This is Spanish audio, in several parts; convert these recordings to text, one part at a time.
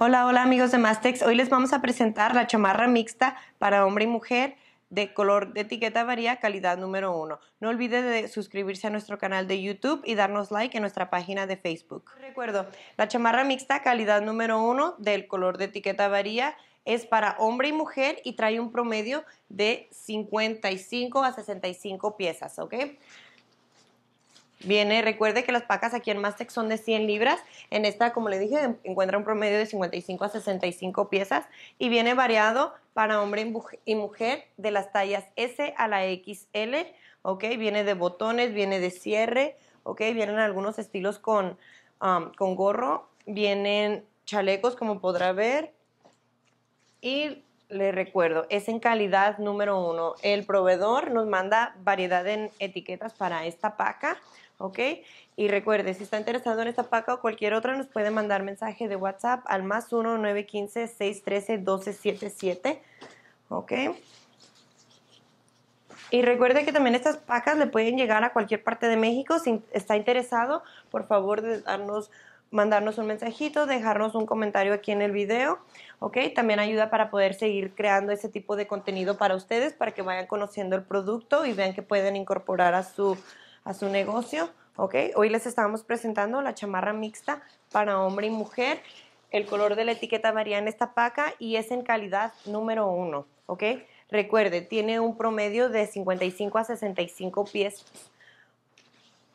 Hola, hola amigos de Mastex. Hoy les vamos a presentar la chamarra mixta para hombre y mujer de color de etiqueta varía, calidad número uno. No olviden de suscribirse a nuestro canal de YouTube y darnos like en nuestra página de Facebook. Recuerdo, la chamarra mixta calidad número uno del color de etiqueta varía es para hombre y mujer y trae un promedio de 55 a 65 piezas, ¿ok? Viene, recuerde que las pacas aquí en Mastec son de 100 libras. En esta, como le dije, encuentra un promedio de 55 a 65 piezas y viene variado para hombre y mujer de las tallas S a la XL, ¿ok? Viene de botones, viene de cierre, ¿ok? Vienen algunos estilos con, um, con gorro, vienen chalecos como podrá ver y le recuerdo, es en calidad número uno. El proveedor nos manda variedad en etiquetas para esta paca, ¿ok? Y recuerde, si está interesado en esta paca o cualquier otra, nos puede mandar mensaje de WhatsApp al más 1-915-613-1277, ¿ok? Y recuerde que también estas pacas le pueden llegar a cualquier parte de México. Si está interesado, por favor, darnos mandarnos un mensajito, dejarnos un comentario aquí en el video, ¿ok? También ayuda para poder seguir creando ese tipo de contenido para ustedes, para que vayan conociendo el producto y vean que pueden incorporar a su a su negocio. ¿ok? Hoy les estamos presentando la chamarra mixta para hombre y mujer. El color de la etiqueta varía en esta paca y es en calidad número uno ¿ok? Recuerde, tiene un promedio de 55 a 65 pies.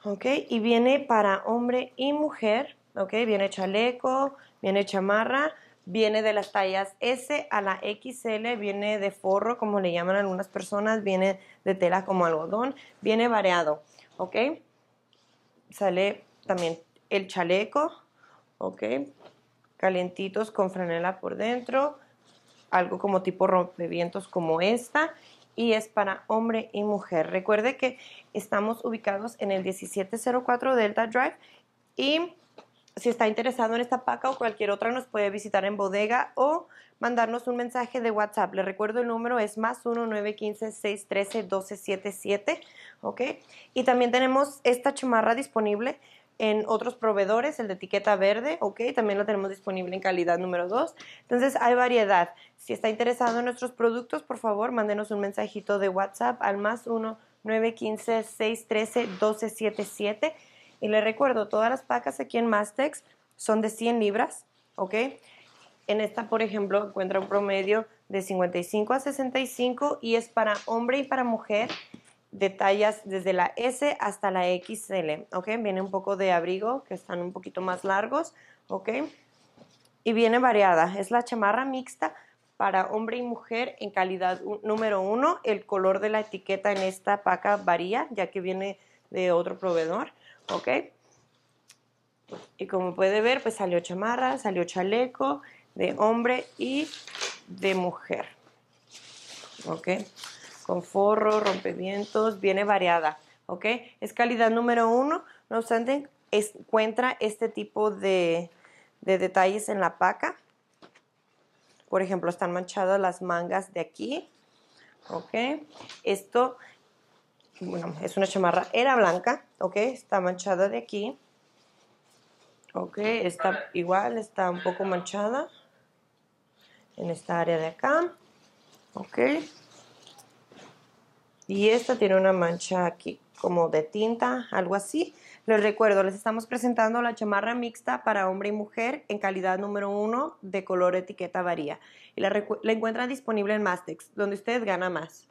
¿ok? Y viene para hombre y mujer. ¿ok? Viene chaleco, viene chamarra. Viene de las tallas S a la XL, viene de forro, como le llaman algunas personas, viene de tela como algodón, viene variado. ¿ok? Sale también el chaleco, ¿ok? Calentitos con franela por dentro, algo como tipo rompevientos como esta y es para hombre y mujer. Recuerde que estamos ubicados en el 1704 Delta Drive y si está interesado en esta paca o cualquier otra, nos puede visitar en bodega o mandarnos un mensaje de WhatsApp. Le recuerdo el número es más 1-915-613-1277, ¿ok? Y también tenemos esta chamarra disponible en otros proveedores, el de etiqueta verde, ¿ok? También lo tenemos disponible en calidad número 2. Entonces hay variedad. Si está interesado en nuestros productos, por favor, mándenos un mensajito de WhatsApp al más 1-915-613-1277. Y le recuerdo, todas las pacas aquí en Mastex son de 100 libras, ¿ok? En esta, por ejemplo, encuentra un promedio de 55 a 65 y es para hombre y para mujer de tallas desde la S hasta la XL, ¿ok? Viene un poco de abrigo, que están un poquito más largos, ¿ok? Y viene variada, es la chamarra mixta para hombre y mujer en calidad número uno. El color de la etiqueta en esta paca varía, ya que viene de otro proveedor. ¿ok? Y como puede ver, pues salió chamarra, salió chaleco de hombre y de mujer, ¿ok? Con forro, rompimientos, viene variada, ¿ok? Es calidad número uno, no obstante, encuentra este tipo de, de detalles en la paca. Por ejemplo, están manchadas las mangas de aquí, ¿ok? Esto bueno, es una chamarra, era blanca, ok, está manchada de aquí, ok, está igual, está un poco manchada en esta área de acá, ok, y esta tiene una mancha aquí como de tinta, algo así. Les recuerdo, les estamos presentando la chamarra mixta para hombre y mujer en calidad número uno de color etiqueta varía. Y la, la encuentran disponible en Mastex, donde ustedes ganan más.